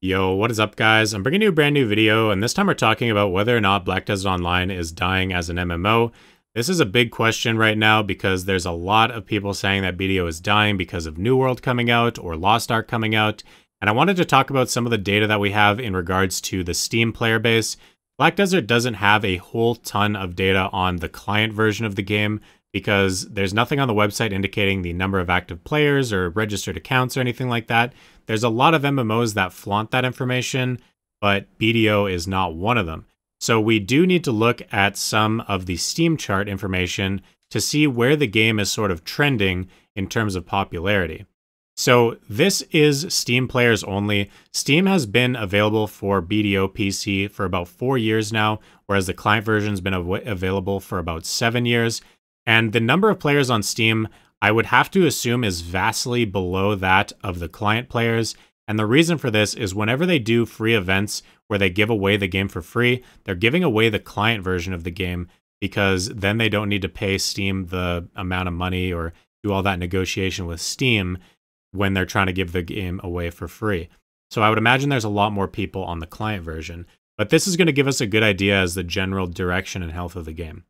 Yo, what is up guys? I'm bringing you a brand new video and this time we're talking about whether or not Black Desert Online is dying as an MMO. This is a big question right now because there's a lot of people saying that BDO is dying because of New World coming out or Lost Ark coming out. And I wanted to talk about some of the data that we have in regards to the Steam player base. Black Desert doesn't have a whole ton of data on the client version of the game, because there's nothing on the website indicating the number of active players or registered accounts or anything like that. There's a lot of MMOs that flaunt that information, but BDO is not one of them. So we do need to look at some of the Steam chart information to see where the game is sort of trending in terms of popularity. So this is Steam players only. Steam has been available for BDO PC for about four years now, whereas the client version's been av available for about seven years. And the number of players on Steam, I would have to assume, is vastly below that of the client players. And the reason for this is whenever they do free events where they give away the game for free, they're giving away the client version of the game because then they don't need to pay Steam the amount of money or do all that negotiation with Steam when they're trying to give the game away for free. So I would imagine there's a lot more people on the client version. But this is going to give us a good idea as the general direction and health of the game.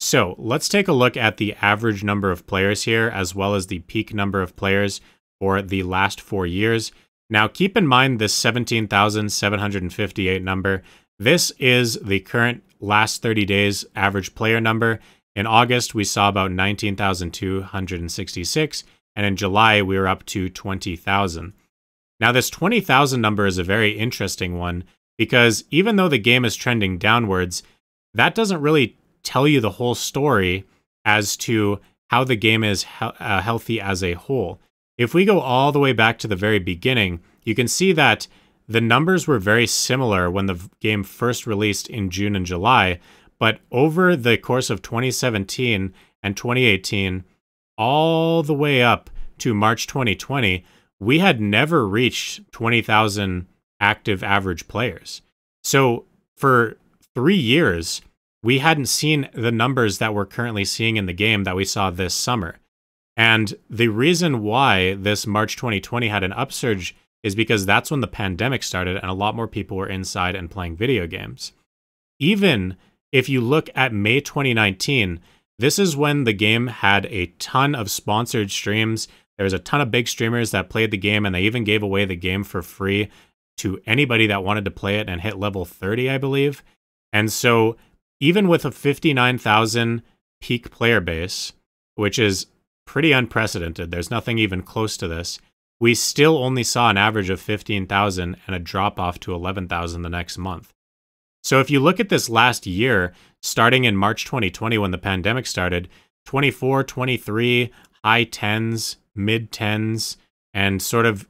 So let's take a look at the average number of players here, as well as the peak number of players for the last four years. Now, keep in mind this 17,758 number. This is the current last 30 days average player number. In August, we saw about 19,266, and in July, we were up to 20,000. Now, this 20,000 number is a very interesting one because even though the game is trending downwards, that doesn't really tell you the whole story as to how the game is he uh, healthy as a whole. If we go all the way back to the very beginning, you can see that the numbers were very similar when the game first released in June and July, but over the course of 2017 and 2018, all the way up to March 2020, we had never reached 20,000 active average players. So for three years, we hadn't seen the numbers that we're currently seeing in the game that we saw this summer. And the reason why this March 2020 had an upsurge is because that's when the pandemic started and a lot more people were inside and playing video games. Even if you look at May 2019, this is when the game had a ton of sponsored streams. There was a ton of big streamers that played the game and they even gave away the game for free to anybody that wanted to play it and hit level 30, I believe. And so even with a 59,000 peak player base, which is pretty unprecedented, there's nothing even close to this, we still only saw an average of 15,000 and a drop off to 11,000 the next month. So if you look at this last year, starting in March 2020 when the pandemic started, 24, 23, high 10s, mid 10s, and sort of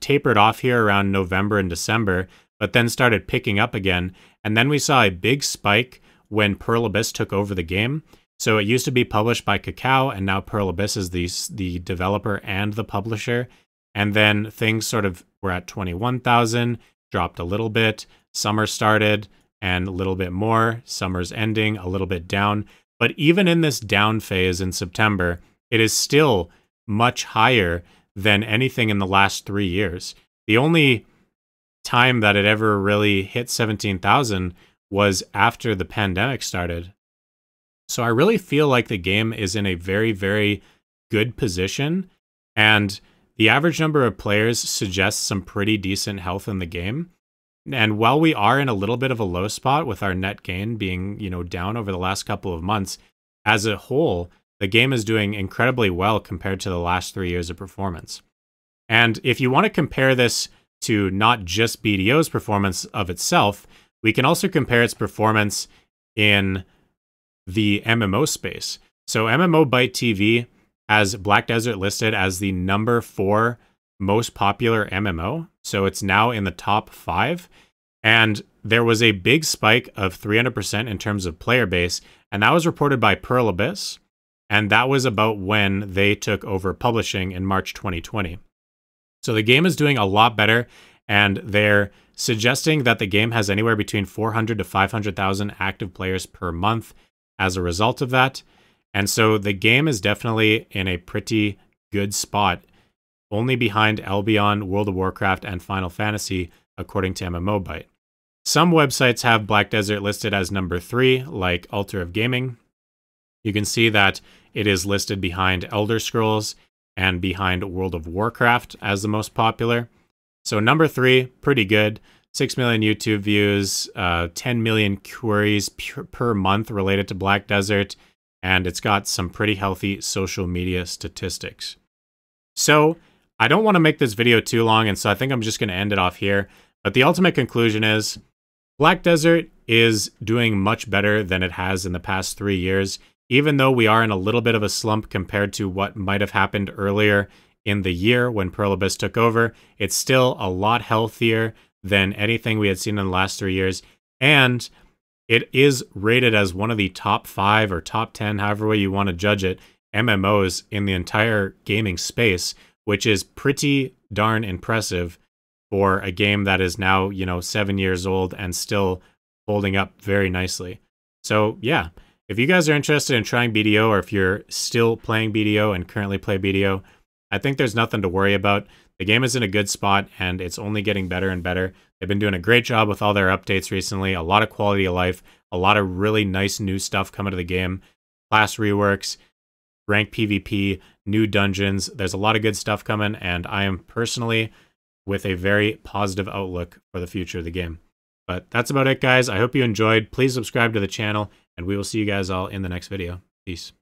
tapered off here around November and December, but then started picking up again. And then we saw a big spike when Pearl Abyss took over the game. So it used to be published by Kakao, and now Pearl Abyss is the, the developer and the publisher. And then things sort of were at 21,000, dropped a little bit, summer started, and a little bit more, summer's ending, a little bit down. But even in this down phase in September, it is still much higher than anything in the last three years. The only time that it ever really hit 17,000 was after the pandemic started. So I really feel like the game is in a very, very good position. And the average number of players suggests some pretty decent health in the game. And while we are in a little bit of a low spot with our net gain being, you know, down over the last couple of months, as a whole, the game is doing incredibly well compared to the last three years of performance. And if you want to compare this to not just BDO's performance of itself, we can also compare its performance in the MMO space. So MMO Byte TV has Black Desert listed as the number four most popular MMO. So it's now in the top five. And there was a big spike of 300% in terms of player base. And that was reported by Pearl Abyss. And that was about when they took over publishing in March 2020. So the game is doing a lot better and they're suggesting that the game has anywhere between 400 to 500,000 active players per month as a result of that. And so the game is definitely in a pretty good spot, only behind Albion, World of Warcraft, and Final Fantasy, according to MMOByte. Some websites have Black Desert listed as number three, like Altar of Gaming. You can see that it is listed behind Elder Scrolls and behind World of Warcraft as the most popular. So number three, pretty good. 6 million YouTube views, uh, 10 million queries per, per month related to Black Desert, and it's got some pretty healthy social media statistics. So I don't want to make this video too long, and so I think I'm just going to end it off here. But the ultimate conclusion is Black Desert is doing much better than it has in the past three years, even though we are in a little bit of a slump compared to what might have happened earlier in the year when Perlibus took over. It's still a lot healthier than anything we had seen in the last three years. And it is rated as one of the top five or top 10, however way you want to judge it, MMOs in the entire gaming space, which is pretty darn impressive for a game that is now, you know, seven years old and still holding up very nicely. So, yeah, if you guys are interested in trying BDO or if you're still playing BDO and currently play BDO, I think there's nothing to worry about. The game is in a good spot and it's only getting better and better. They've been doing a great job with all their updates recently, a lot of quality of life, a lot of really nice new stuff coming to the game, class reworks, rank PvP, new dungeons. There's a lot of good stuff coming, and I am personally with a very positive outlook for the future of the game. But that's about it, guys. I hope you enjoyed. Please subscribe to the channel, and we will see you guys all in the next video. Peace.